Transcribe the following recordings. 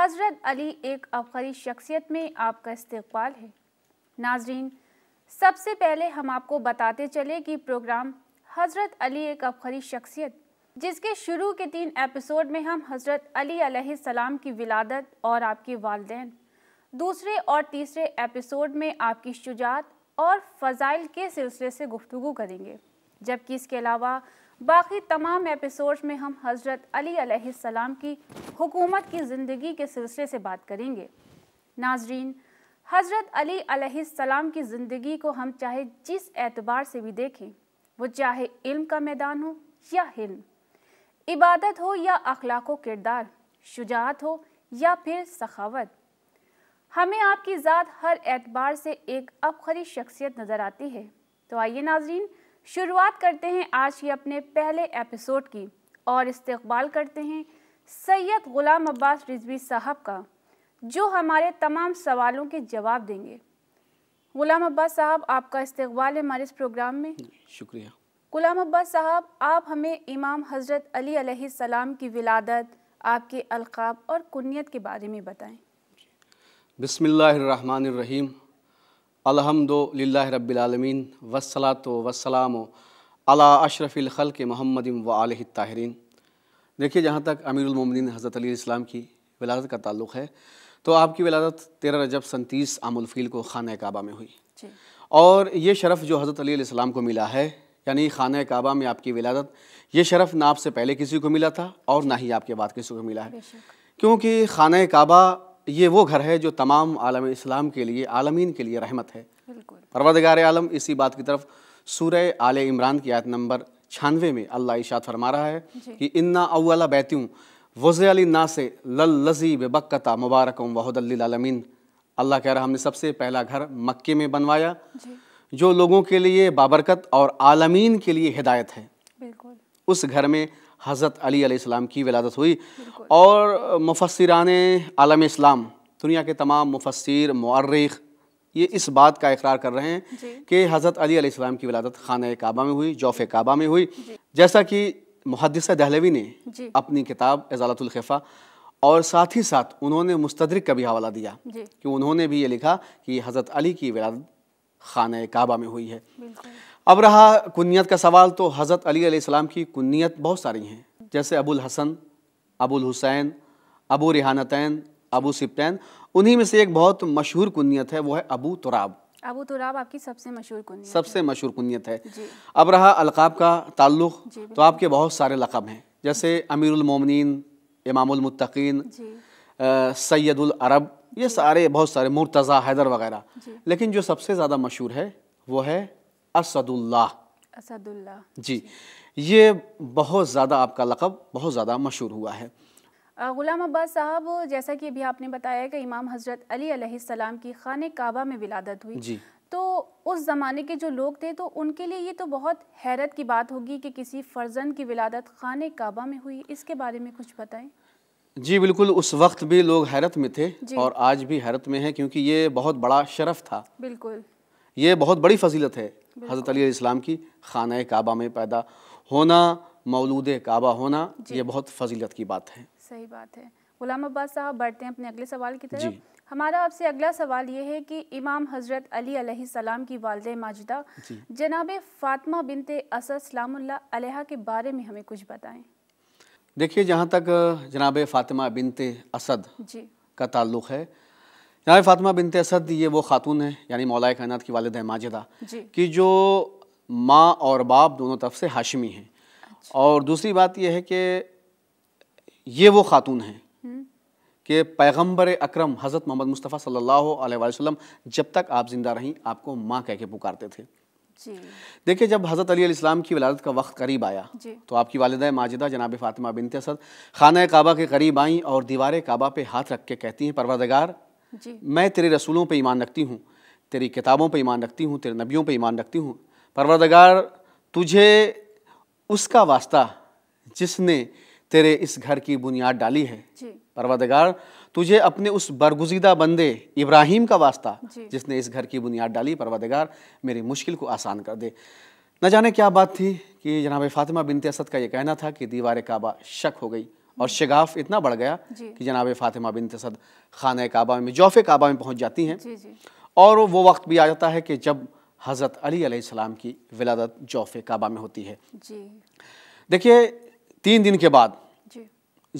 हज़रत अली एक अबकरी शख्सियत में आपका इस्तकबाल है नाजरीन सबसे पहले हम आपको बताते चले कि प्रोग्राम हज़रत अली एक अबकरी शख्सियत जिसके शुरू के तीन एपिसोड में हम हज़रत अली सलाम की विलादत और आपके वालदे दूसरे और तीसरे एपिसोड में आपकी शुजात और फ़जाइल के सिलसिले से गुफ्तु करेंगे जबकि इसके अलावा बाकी तमाम एपिसोड्स में हम हज़रत अली सलाम की हुकूमत की ज़िंदगी के सिलसिले से बात करेंगे नाजरीन हज़रत अली सलाम की ज़िंदगी को हम चाहे जिस एतबार से भी देखें वो चाहे इल्म का मैदान हो या हिल इबादत हो या अखलाक किरदार शुजात हो या फिर सखावत हमें आपकी ज़ात हर एतबार से एक अबखरी शख्सियत नज़र आती है तो आइए नाजरीन शुरुआत करते हैं आज के अपने पहले एपिसोड की और इस्तबाल करते हैं सैयद ग़ुलाम अब्बास रिजवी साहब का जो हमारे तमाम सवालों के जवाब देंगे ग़ुलाम अब्बास साहब आपका इस्तबाल है हमारे इस प्रोग्राम में शुक्रिया ग़ुलाम अब्बास साहब आप हमें इमाम हज़रत अली सलाम की विलादत आपके अलकाब और कुत के बारे में बताएं बिसमीम ला रबालमीन वसलात वसलाम अला अशरफ़िल ख़ल के महमद वाल ताहरीन देखिए जहाँ तक अमीरमिन हज़रत अली इस्लाम की विलादत का ताल्लुक़ है तो आपकी विलादत तेरह रजब सनतीस आमुलफ़ील को खाना काबा में हुई और ये शरफ़ जो हज़रत अली इस्लाम को मिला है यानी खाना काबा में आपकी विलादत ये शरफ़ ना आपसे पहले किसी को मिला था और ना ही आपके बाद किसी को मिला है क्योंकि खाना काबा ये वो घर है जो तमाम आलम इस्लाम के लिए आलमीन के लिए रहमत है परवदगार आलम इसी बात की तरफ सूर्य आल इमरान की आयत नंबर छानवे में अल्लाह इशात फरमा रहा है कि इन्ना अवला बैत्यू वज़ अली ना से लल लजी बक्कता मुबारक वहदलमीन अल्लाह कह रहा हमने सबसे पहला घर मक्के में बनवाया जो लोगों के लिए बाबरकत और आलमीन के लिए हिदायत है उस घर में हज़रत अली अलैहिस्सलाम की विलादत हुई और मुफसरान आलम इस्लाम दुनिया के तमाम मुफसर मर्रख ये इस बात का इकरार कर रहे हैं कि हज़रत अली अलैहिस्सलाम की विलादत खाना काबा में हुई जौफ़ काबा में हुई जैसा कि मुहदस दहलवी ने अपनी किताब एजालतुल्खफ़ा और साथ ही साथ उन्होंने मुस्तदरक का भी हवाला दिया कि उन्होंने भी ये लिखा कि हज़रत अली की विलादत खाना काबा में हुई है अब रहा कुन्नीत का सवाल तो हज़रत अली इस्लाम की कुन्नीत बहुत सारी हैं जैसे अबुल हसन अबुल हुसैन अबू रिहानतैन अबू सिप्तैन उन्हीं में से एक बहुत मशहूर कुन्नीत है वो है अबू तुराब अबू तुराब आपकी सबसे मशहूर कुन्नीत सबसे मशहूर कुन्नीत है अब रहा अलकाब का ताल्लुक तो आपके बहुत सारे लकब हैं जैसे अमीरमिन इमामतकीन सैदुल अरब ये सारे बहुत सारे मुर्तज़ा हैदर वगैरह लेकिन जो सबसे ज़्यादा मशहूर है वो है असदुल्ला असदुल्ला जी ये बहुत ज़्यादा आपका लक़ब बहुत ज़्यादा मशहूर हुआ है ग़ुलाम अब्बास साहब जैसा कि अभी आपने बताया कि इमाम हज़रत अली अलैहिस्सलाम की खान काबा में विलादत हुई जी तो उस ज़माने के जो लोग थे तो उनके लिए ये तो बहुत हैरत की बात होगी कि किसी फर्जन की विलादत खान काबा में हुई इसके बारे में कुछ बताएं जी बिल्कुल उस वक्त भी लोग हैरत में थे और आज भी हैरत में हैं क्योंकि ये बहुत बड़ा शरफ था बिल्कुल ये बहुत बड़ी फजीलत है हज़रत अली इस्लाम की खाना काबा में पैदा होना मौलूद काबा होना ये बहुत फजीलत की बात है सही बात है गुलाम अब्बास साहब बढ़ते हैं अपने अगले सवाल की तरफ हमारा आपसे अगला सवाल ये है कि इमाम हज़रत अली सलाम की वालद माजिदा जनाब फातमा बिनते असलम्ला के बारे में हमें कुछ बताएं देखिए जहाँ तक जनाब फ़ातिमा बिनते असद जी का ताल्लुक़ है जनाब फातिमा बिनते असद ये वो खातून है यानी मौलाए कायनात की वालद माजिदा कि जो माँ और बाप दोनों तरफ से हाशमी हैं अच्छा। और दूसरी बात यह है कि ये वो खातून हैं हम्म। कि पैगम्बर अक्रम हज़रत मोहम्मद मुस्तफ़ा सल्लल्लाहु अलैहि वसल्लम जब तक आप ज़िंदा रहीं आपको माँ कह के पुकारते थे देखिए जब हज़रत अली इस्लाम की वलादत का वक्त करीब आया तो आपकी वालद माजिदा जनाब फ़ातिमा बिनते असद खाना काबा के करीब आईं और दीवार काबा पे हाथ रख के कहती हैं परवरदगार मैं तेरे रसूलों पर ईमान रखती हूँ तेरी किताबों पर ईमान रखती हूँ तेरे नबियों पर ईमान रखती हूँ परवरदगार तुझे उसका वास्ता जिसने तेरे इस घर की बुनियाद डाली है परवरदगार तुझे अपने उस बरगुजीदा बंदे इब्राहिम का वास्ता जिसने इस घर की बुनियाद डाली परवरदगार मेरी मुश्किल को आसान कर दे न जाने क्या बात थी कि जनाब फातिमा बिनते असद का ये कहना था कि दीवार काबा शक हो गई और शगाफ इतना बढ़ गया कि जनाब फातिमा बिन तसद खान काबा में जौफ़ काबा में पहुँच जाती हैं और वो वक्त भी आ जाता है कि जब हज़रत अली अलैहिस्सलाम की विलादत जौफ़ काबा में होती है देखिए तीन दिन के बाद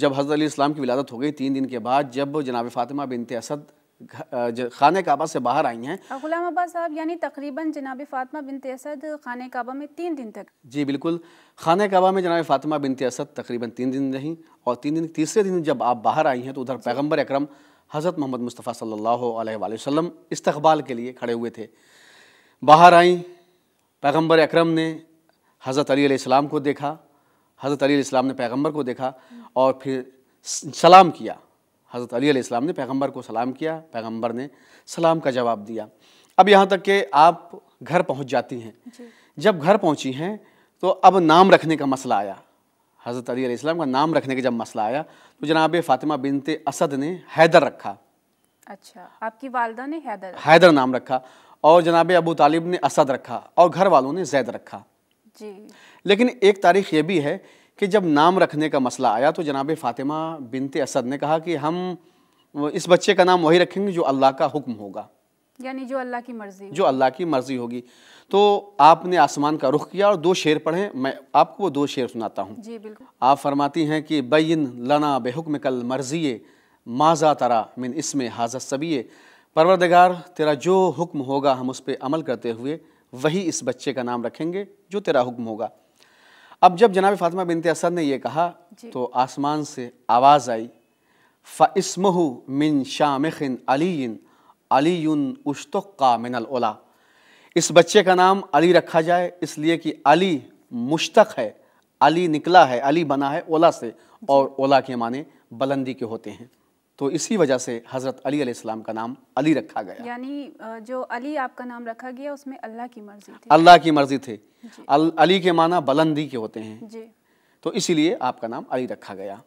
जब हज़रत अली इस्लाम की विलादत हो गई तीन दिन के बाद जब जनाब फातिमा बिनते असद खान काबा से बाहर आई हैं गुलाम अब्बास साहब यानी तकरीबन जनाब फातिमा बिन तसद खान काबा में तीन दिन तक जी बिल्कुल खान काबा में जनाब फातिमा बिन तसद तकरीबन तीन दिन रहीं और तीन दिन तीसरे दिन जब आप बाहर आई हैं तो उधर पैगम्बर अक्रम हज़रत मोहम्मद मुस्तफ़ा सल्ला वसम इस्तबाल के लिए खड़े हुए थे बाहर आई पैगम्बर अक्रम ने हज़रत अली को देखा हज़रत अली इस्लाम ने पैगम्बर को देखा और फिर सलाम किया हज़रत अली अलैहिस्सलाम ने पैगंबर को सलाम किया पैगंबर ने सलाम का जवाब दिया अब यहाँ तक कि आप घर पहुँच जाती हैं जब घर पहुँची हैं तो अब नाम रखने का मसला आया हज़रत अली अलैहिस्सलाम का नाम रखने का जब मसला आया तो जनाब फ़ातिमा बिनते असद ने हैदर रखा अच्छा आपकी वालदा ने हैदर हैदर नाम रखा और जनाब अबू तालिब ने असद रखा और घर वालों ने जैद रखा जी लेकिन एक तारीख ये भी है कि जब नाम रखने का मसला आया तो जनाब फ़ातिमा बिनते असद ने कहा कि हम इस बच्चे का नाम वही रखेंगे जो अल्लाह का हुक्म होगा यानी जो अल्लाह की मर्ज़ी जो अल्लाह की मर्ज़ी होगी तो आपने आसमान का रुख किया और दो शेर पढ़े मैं आपको वो दो शेर सुनाता हूँ जी बिल्कुल आप फरमाती हैं कि बिन लना बेहुक्म कल मर्जिए माजा तरा मिन इसमें हाजत सबिए परवरदगार तेरा जो हुक्म होगा हम उस पर अमल करते हुए वही इस बच्चे का नाम रखेंगे जो तेरा हुक्म होगा अब जब जनाब फातिमा बिनते असद ने यह कहा तो आसमान से आवाज़ आई फ़स्महु मिन शामिन अली अली उश्तुक्का मिनल ओला इस बच्चे का नाम अली रखा जाए इसलिए कि अली मुश्तक है अली निकला है अली बना है ओला से और ओला के माने बुलंदी के होते हैं तो इसी वजह से हज़रत अली अलैहिस्सलाम का नाम अली रखा गया यानी जो अली आपका नाम रखा गया उसमें अल्लाह की मर्जी थी अल्लाह की मर्जी थे अली के माना बुलंदी के होते हैं जी। तो इसीलिए आपका नाम अली रखा गया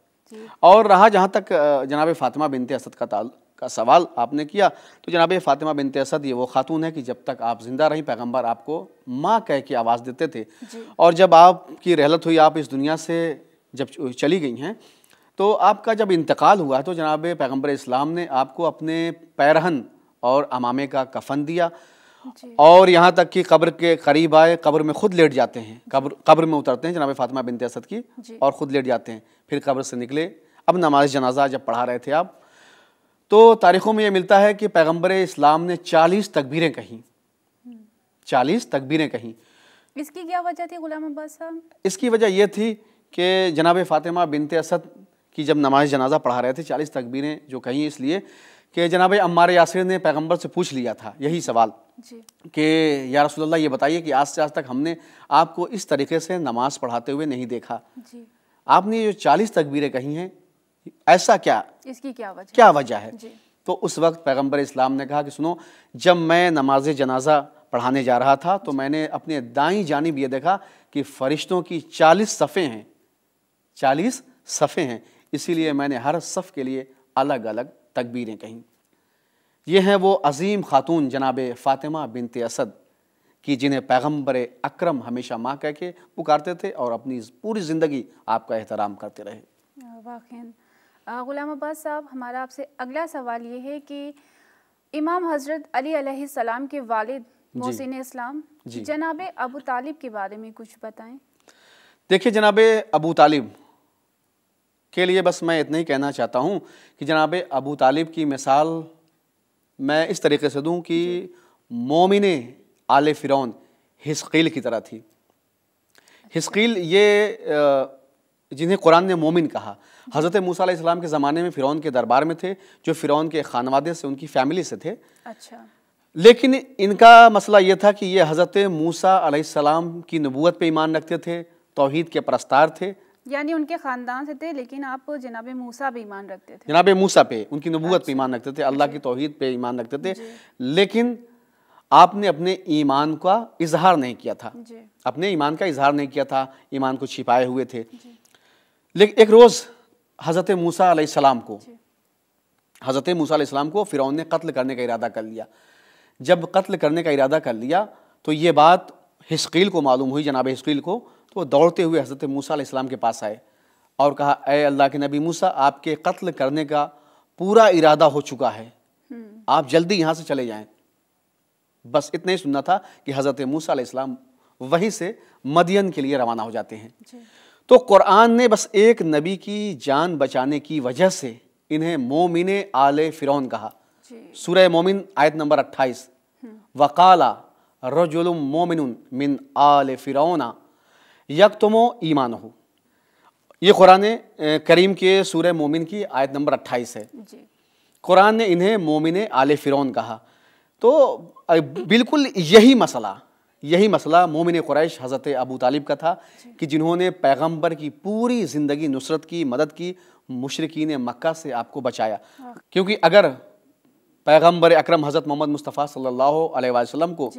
और रहा जहाँ तक जनाब फातिमा बिनते असद का ताल का सवाल आपने किया तो जनाब फातिमा बिनते असद ये वो खातून है कि जब तक आप ज़िंदा रहीं पैगम्बर आपको माँ कह के आवाज़ देते थे और जब आपकी रहलत हुई आप इस दुनिया से जब चली गई हैं तो आपका जब इंतकाल हुआ तो जनाब पैगम्बर इस्लाम ने आपको अपने पैरहन और अमामे का कफन दिया और यहाँ तक कि कब्र के करीब आए कब्र में खुद लेट जाते हैं कब्र कब्र में उतरते हैं जनाब फातिमा बिनते असद की और ख़ुद लेट जाते हैं फिर कब्र से निकले अब नमाज जनाजा जब पढ़ा रहे थे आप तो तारीख़ों में ये मिलता है कि पैगम्बर इस्लाम ने चालीस तकबीरें कहीं हम्म। चालीस तकबीरें कहीं इसकी क्या वजह थी गुलाम अब्बास साहब इसकी वजह यह थी कि जनाब फातिमा बिनते असद कि जब नमाज जनाजा पढ़ा रहे थे चालीस तकबीरें जो कहीं इसलिए कि जनाब अम्मार यासिर ने पैगम्बर से पूछ लिया था यही सवाल कि या रसोल्ला ये बताइए कि आज से आज तक हमने आपको इस तरीके से नमाज पढ़ाते हुए नहीं देखा आपने जो चालीस तकबीरें कही हैं ऐसा क्या इसकी क्या वजह क्या वजह है तो उस वक्त पैगम्बर इस्लाम ने कहा कि सुनो जब मैं नमाज जनाजा पढ़ाने जा रहा था तो मैंने अपने दाई जानब ये देखा कि फरिश्तों की चालीस सफ़े हैं चालीस सफ़े हैं इसीलिए मैंने हर सफ़ के लिए अलग अलग तकबीरें कहीं ये हैं वो अजीम खातून जनाब फ़ातिमा बिनते असद कि जिन्हें पैगम्बर अक्रम हमेशा माँ कह के पुकारते थे और अपनी पूरी ज़िंदगी आपका एहतराम करते रहे ग़ुलाम अब्बास साहब हमारा आपसे अगला सवाल ये है कि इमाम हज़रत अली सलाम के वालिद मोहसिन इस्लाम जनाब अबू तालिब के बारे में कुछ बताएं देखिए जनाब अबू तालिब के लिए बस मैं इतना ही कहना चाहता हूँ कि जनाब अबू तालिब की मिसाल मैं इस तरीके से दूँ कि मोमिन आल फिर हिस्कील की तरह थी हिस्कील ये जिन्हें कुरान ने मोमिन कहा हज़रत मूसा इस्लाम के ज़माने में फ़िरौन के दरबार में थे जो फ़िरौन के खानवादे से उनकी फैमिली से थे अच्छा लेकिन इनका मसला ये था कि ये हज़रत मूसा आलाम की नबूत पे ईमान रखते थे तोहद के प्रस्तार थे यानी उनके खानदान से थे लेकिन आप जनाब मूसा पे ईमान रखते थे जनाब मूसा पे उनकी नबूत अच्छा। पे ईमान रखते थे अल्लाह की तोहद पे ईमान रखते थे लेकिन आपने अपने ईमान का इजहार नहीं किया था अपने ईमान का इजहार नहीं किया था ईमान को छिपाए हुए थे लेकिन एक रोज़ हज़रत मूसा सलाम को हज़रत मूसा सलाम को फिर ने कत्ल करने का इरादा कर लिया जब कत्ल करने का इरादा कर लिया तो ये बात हिस्कील को मालूम हुई जनाब हिस्कील को तो वो दौड़ते हुए हज़रत मूसा इस्लाम के पास आए और कहा अय अल्लाह के नबी मूसा आपके कत्ल करने का पूरा इरादा हो चुका है हम्म। आप जल्दी यहाँ से चले जाएँ बस इतना ही सुनना था कि हज़रत मूसा इस्लाम वहीं से मदियन के लिए रवाना हो जाते हैं तो कुरान ने बस एक नबी की जान बचाने की वजह से इन्हें मोमिन आल फ़िरौन कहा सूर्य मोमिन आयत नंबर 28 हम्म। वकाला रजुल मोमिन मिन आल फ़िरौना यक तुमो ईमान हो ये कुरान करीम के सूर मोमिन की आयत नंबर अट्ठाईस है कुरान ने इन्हें मोमिन आल फ़िरौन कहा तो बिल्कुल यही मसला यही मसला मोमिन क्रैश हज़रत अबू तालिब का था कि जिन्होंने पैगंबर की पूरी ज़िंदगी नुसरत की मदद की मुशरकिन मक्का से आपको बचाया हाँ। क्योंकि अगर पैगंबर अकरम हज़रत मोहम्मद मुस्तफ़ा सल्लल्लाहु अलैहि वसल्लम को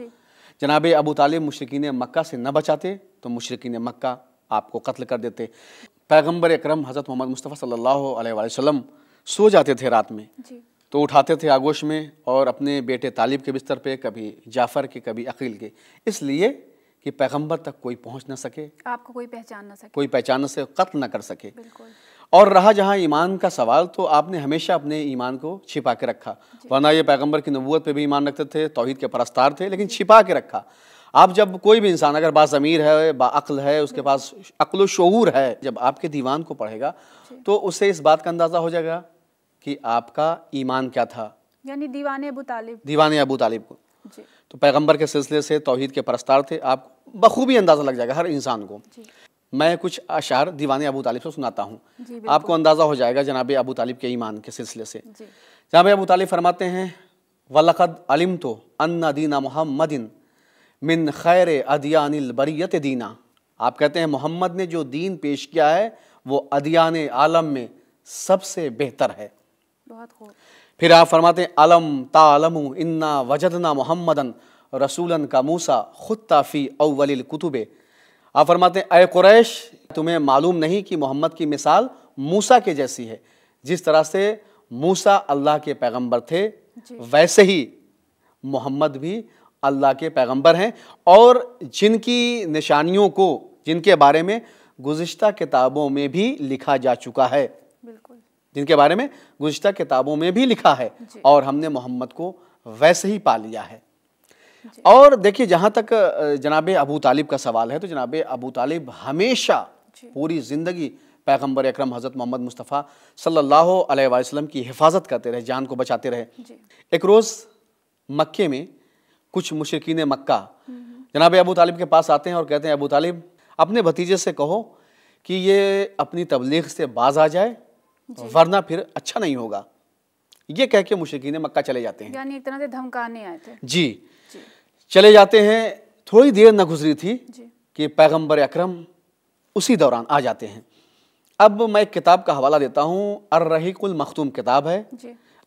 जनाब अबू तालिब मशरकिन मक्का से न बचाते तो मशरकिन मक्का आपको कत्ल कर देते पैगम्बर अक्रम हज़रत मोहम्मद मुस्तफ़ा सल्लल्लाहु अलैहि वसल्लम सो जाते थे रात में तो उठाते थे आगोश में और अपने बेटे तालिब के बिस्तर पे कभी जाफ़र के कभी अकील के इसलिए कि पैगंबर तक कोई पहुंच ना सके आपको कोई पहचान ना सके कोई पहचान ना सके कत्ल ना कर सके और रहा जहाँ ईमान का सवाल तो आपने हमेशा अपने ईमान को छिपा के रखा वरना ये पैगंबर की नबूत पे भी ईमान रखते थे तोहहीद के परस्तार थे लेकिन छिपा के रखा आप जब कोई भी इंसान अगर बाज़मीर है बाअल है उसके हम्म। पास अक्ल शूर है जब आपके दीवान को पढ़ेगा तो उससे इस बात का अंदाज़ा हो जाएगा कि आपका ईमान क्या था यानी दीवान अबू तालिब दीवान अबू तालिब को तो पैगंबर के सिलसिले से तोहहीद के परस्तार थे आप बखूबी अंदाज़ा लग जाएगा हर इंसान को मैं कुछ अशार दीवान अबू तालिब से सुनाता हूँ आपको अंदाज़ा हो जाएगा जनाब अबू तालिब के ईमान के सिलसिले से जनाब अबू तालिब फरमाते हैं वलक़द अलिम तो अन्ना दीना मोहम्मदिन मिन खैर अदियानिल बरीत दीना आप कहते हैं मोहम्मद ने जो दीन पेश किया है वो अदियान आलम में सबसे बेहतर है फिर आप फरमाते हैं अलम तालम इन्ना वजदना मोहम्मदन रसूलन का मूसा खुद ताफ़ी अवलिल कुतुबे आप फरमाते हैं अय कुरैश तुम्हें मालूम नहीं कि मोहम्मद की मिसाल मूसा के जैसी है जिस तरह से मूसा अल्लाह के पैगंबर थे वैसे ही मोहम्मद भी अल्लाह के पैगंबर हैं और जिनकी निशानियों को जिनके बारे में गुज्त किताबों में भी लिखा जा चुका है जिनके बारे में गुज्त किताबों में भी लिखा है और हमने मोहम्मद को वैसे ही पा लिया है और देखिए जहाँ तक जनाब अबू तालिब का सवाल है तो जनाब अबू तालिब हमेशा पूरी ज़िंदगी पैगम्बर अक्रम हज़रत मोहम्मद मुस्तफ़ा सल्लल्लाहु अलैहि वसल्लम की हिफाजत करते रहे जान को बचाते रहे एक रोज़ मक्के में कुछ मुशरकिन मक्का हम्म, हम्म। जनाब अबू तालिब के पास आते हैं और कहते हैं अबू तालिब अपने भतीजे से कहो कि ये अपनी तबलीग से बाज आ जाए वरना फिर अच्छा नहीं होगा ये कह के मुशरकिन मक्का चले जाते हैं यानी एक तरह से धमकाने आए थे जी, जी। चले जाते हैं थोड़ी देर न गुजरी थी कि पैगंबर अकरम उसी दौरान आ जाते हैं अब मैं एक किताब का हवाला देता हूँ अर्रहीकुल मखतूम किताब है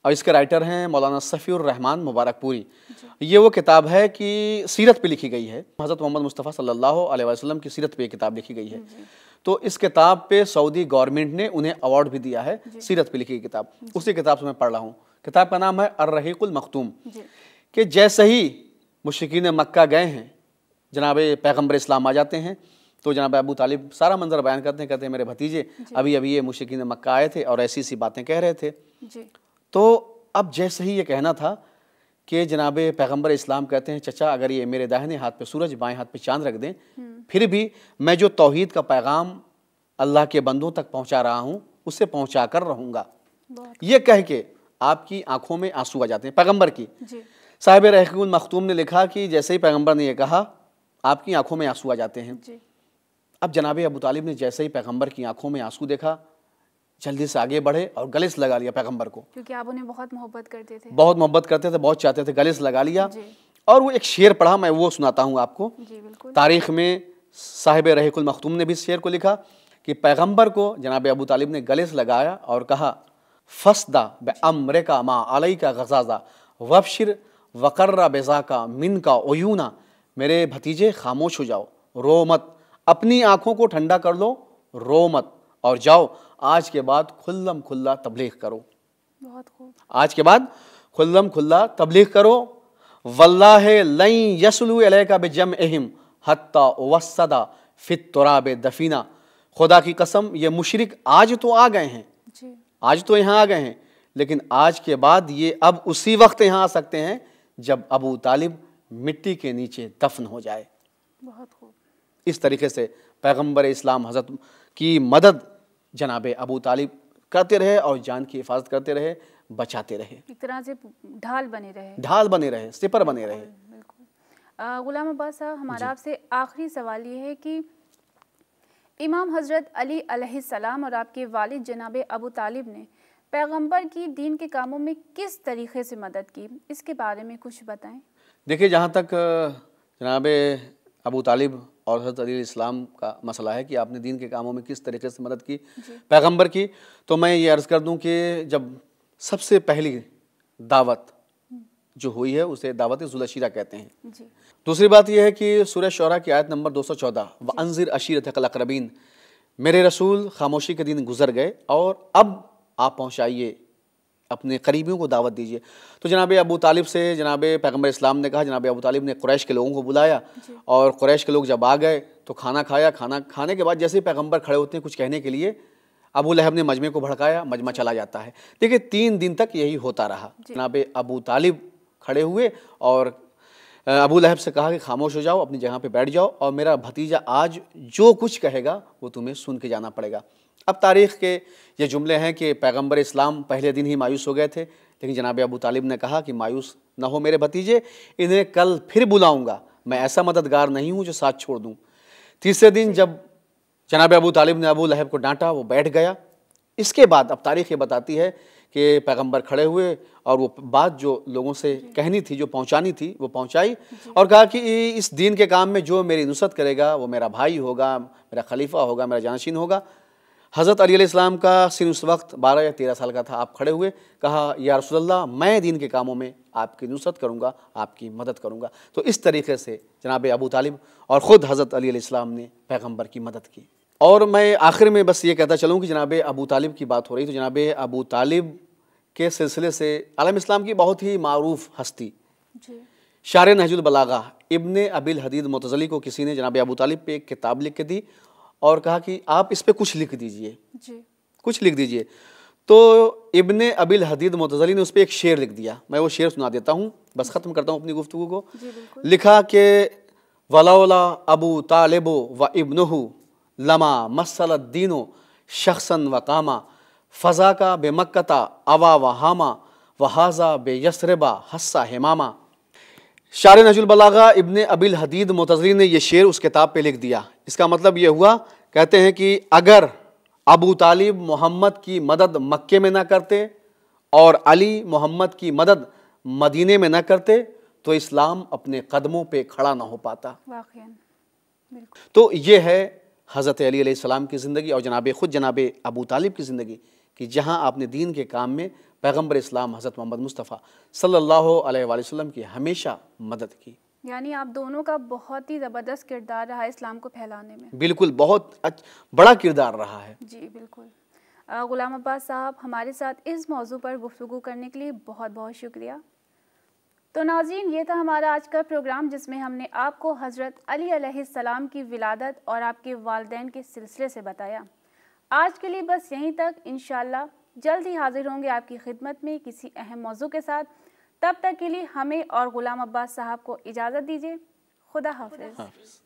और इसके राइटर हैं मौलाना सफ़ीर रहमान मुबारकपुरी ये वो किताब है कि सीरत पे लिखी गई है हज़रत मोहम्मद मुस्तफ़ा सल्लल्लाहु अलैहि वसल्लम की सीरत पे किताब लिखी गई है तो इस किताब पे सऊदी गवर्नमेंट ने उन्हें अवार्ड भी दिया है सीरत पे लिखी गई किताब उसी किताब से मैं पढ़ रहा हूँ किताब का नाम है अर्रहीकुल मखतूम कि जैसे ही मुश्किन मक्का गए हैं जनाब पैगम्बर इस्लाम आ जाते हैं तो जनाब अबू तालिब सारा मंजर बयान करते हैं कहते हैं मेरे भतीजे अभी अभी ये मुश्किन मक्का आए थे और ऐसी ऐसी बातें कह रहे थे तो अब जैसे ही ये कहना था कि जनाब पैगम्बर इस्लाम कहते हैं चचा अगर ये मेरे दाहिने हाथ पे सूरज बाएं हाथ पे चांद रख दें हम्म। फिर भी मैं जो तोहहीद का पैगाम अल्लाह के बंदों तक पहुँचा रहा हूँ उसे पहुँचा कर रहूँगा ये कह के आपकी आंखों में आंसू आ जाते हैं पैगम्बर की साहिब रहकुल मखतूम ने लिखा कि जैसे ही पैगम्बर ने यह कहा आपकी आंखों में आंसू आ जाते हैं अब जनाब अबू तालिब ने जैसे ही पैगम्बर की आंखों में आंसू देखा जल्दी से आगे बढ़े और गलिस लगा लिया पैगम्बर को क्योंकि आप उन्हें बहुत मोहब्बत करते थे बहुत मोहब्बत करते थे बहुत चाहते थे गलिस लगा लिया और वो एक शेर पढ़ा मैं वो सुनाता हूँ आपको तारीख में साहिब रहकुल मखतूम ने भी शेर को लिखा कि पैगम्बर को जनाब अबू तालिब ने गलिस लगाया और कहा फसदा बमरे का माँ अलई का गजाजा वबशिर वकर्रा बेजा का मिन का ओयूना मेरे भतीजे खामोश हो जाओ रो मत अपनी आँखों को ठंडा कर लो रो मत और जाओ आज के बाद खुल्लम खुल्ला तबलीग करो बहुत खूब आज के बाद खुल्लम खुल्ला तबलीग करो वल्लाह लई यसलू का बेजम अहम हत्ता वसदा फित तुराब दफीना खुदा की कसम ये मुशरक आज तो आ गए हैं जी। आज तो यहाँ आ गए हैं लेकिन आज के बाद ये अब उसी वक्त यहाँ आ सकते हैं जब अबू तालिब मिट्टी के नीचे दफन हो जाए बहुत खूब इस तरीके से पैगंबर इस्लाम हजरत की मदद जनाब अबू तालिब करते रहे और जान की हिफाजत करते रहे बचाते रहे एक तरह से ढाल बने रहे ढाल बने रहे सिपर बने रहे गुलाम अब्बास साहब हमारा आपसे आखिरी सवाल ये है कि इमाम हजरत अली सलाम और आपके वालिद जनाब अबू तालिब ने पैगंबर की दीन के कामों में किस तरीके से मदद की इसके बारे में कुछ बताएं देखिए जहाँ तक जनाब अबू तालिब और हजरत अली इस्लाम का मसला है कि आपने दीन के कामों में किस तरीके से मदद की पैगंबर की तो मैं ये अर्ज़ कर दूं कि जब सबसे पहली दावत हम्म। जो हुई है उसे दावत जुलशीरा कहते हैं दूसरी बात यह है कि सूर्य शौरा की आयत नंबर 214 सौ चौदह अनजिर अशीर अकरबीन मेरे रसूल खामोशी के दिन गुजर गए और अब आप पहुँचाइए अपने करीबियों को दावत दीजिए तो जनाब अबू तालिब से जनाब पैगम्बर इस्लाम ने कहा जनाब अबू तालिब ने क्रैश के लोगों को बुलाया और क्रैश के लोग जब आ गए तो खाना खाया खाना खाने के बाद जैसे ही पैगम्बर खड़े होते हैं कुछ कहने के लिए अबू लहब ने मजमे को भड़काया मजमा चला जाता है देखिए तीन दिन तक यही होता रहा जनाब अबू तालिब खड़े हुए और अबू लहब से कहा कि खामोश हो जाओ अपनी जगह पर बैठ जाओ और मेरा भतीजा आज जो कुछ कहेगा वो तुम्हें सुन के जाना पड़ेगा अब तारीख़ के ये जुमले हैं कि पैगम्बर इस्लाम पहले दिन ही मायूस हो गए थे लेकिन जनाब अबू तालिब ने कहा कि मायूस न हो मेरे भतीजे इन्हें कल फिर बुलाऊँगा मैं ऐसा मददगार नहीं हूँ जो साथ छोड़ दूँ तीसरे दिन जब जनाब अबू तालिब ने अबू लहब को डांटा वो बैठ गया इसके बाद अब तारीख़ ये बताती है कि पैगंबर खड़े हुए और वो बात जो लोगों से कहनी थी जो पहुंचानी थी वो पहुंचाई और कहा कि इस दीन के काम में जो मेरी नुसरत करेगा वो मेरा भाई होगा मेरा खलीफा होगा मेरा जानशीन होगा हज़रत अली इस्लाम का सिन उस वक्त बारह या तेरह साल का था आप खड़े हुए कहा या रसोल्ला मैं दीन के कामों में आपकी नुसरत करूँगा आपकी मदद करूँगा तो इस तरीके से जनाब अबू तालिब और ख़ुद हज़रत अली इस्लाम ने पैगम्बर की मदद की और मैं आखिर में बस ये कहता चलूँ कि जनाब अबू तालिब की बात हो रही तो जनाब अबू तालिब के सिलसिले से आलम इस्लाम की बहुत ही मरूफ हस्ती शार नहजुलबलागा इबन इब्न अबिल हदीद मतजली को किसी ने जनाब अबू तालिब पर एक किताब लिख के दी और कहा कि आप इस पर कुछ लिख दीजिए कुछ लिख दीजिए तो इबन अबिल हदीद मतजली ने उस पर एक शेर लिख दिया मैं वो शेर सुना देता हूँ बस ख़त्म करता हूँ अपनी गुफ्तु को लिखा कि वलाउला अबू तालिबो व इबन लमा मसलद्दीनो शख्सन व कामा फ़ज़ा का बेमक्ता अवा व व वहाज़ा बे यसरबा हस्सा हेमामा शार नजुलबलागा इबन अबिल हदीद मतजरी ने यह शेर उस किताब पे लिख दिया इसका मतलब यह हुआ कहते हैं कि अगर अबू तालिब मोहम्मद की मदद मक्के में ना करते और अली मोहम्मद की मदद मदीने में ना करते तो इस्लाम अपने कदमों पे खड़ा ना हो पाता तो ये है हज़रत अली सलाम की ज़िंदगी और जनाब ख़ुद जनाब अबू तालिब की ज़िंदगी कि जहाँ आपने दीन के काम में पैगम्बर इस्लाम हज़रत मोहम्मद मुस्तफ़ा सल्लल्लाहु अलैहि वसल्लम की हमेशा मदद की यानी आप दोनों का बहुत ही ज़बरदस्त किरदार रहा है इस्लाम को फैलाने में बिल्कुल बहुत अच्छा, बड़ा किरदार रहा है जी बिल्कुल ग़ुलाम अब्बास साहब हमारे साथ इस मौजू पर गुफ्तु करने के लिए बहुत बहुत शुक्रिया तो नाजीन ये था हमारा आज का प्रोग्राम जिसमें हमने आपको हज़रत अली अलैहिस्सलाम की विलादत और आपके वालदेन के सिलसिले से बताया आज के लिए बस यहीं तक इन जल्द ही हाजिर होंगे आपकी खिदमत में किसी अहम मौजू के साथ तब तक के लिए हमें और गुलाम अब्बास साहब को इजाज़त दीजिए खुदा हाफिज,